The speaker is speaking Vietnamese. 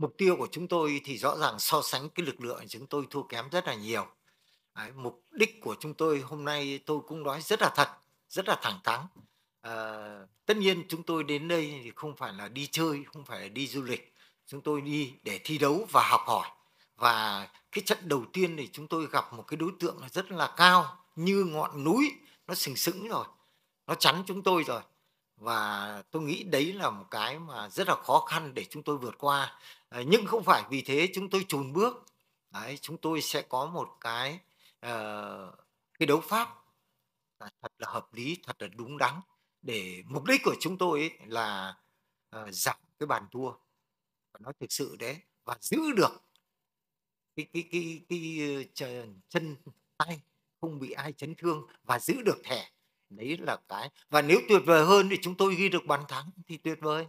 mục tiêu của chúng tôi thì rõ ràng so sánh cái lực lượng chúng tôi thua kém rất là nhiều Đấy, mục đích của chúng tôi hôm nay tôi cũng nói rất là thật rất là thẳng thắn à, tất nhiên chúng tôi đến đây thì không phải là đi chơi không phải là đi du lịch chúng tôi đi để thi đấu và học hỏi và cái trận đầu tiên thì chúng tôi gặp một cái đối tượng rất là cao như ngọn núi nó sừng sững rồi nó chắn chúng tôi rồi và tôi nghĩ đấy là một cái mà rất là khó khăn để chúng tôi vượt qua ờ, nhưng không phải vì thế chúng tôi trùn bước đấy, chúng tôi sẽ có một cái uh, cái đấu pháp là thật là hợp lý thật là đúng đắn để mục đích của chúng tôi ấy là uh, giảm cái bàn thua và nói thực sự đấy và giữ được cái cái cái cái, cái chân tay không bị ai chấn thương và giữ được thẻ đấy là cái và nếu tuyệt vời hơn thì chúng tôi ghi được bàn thắng thì tuyệt vời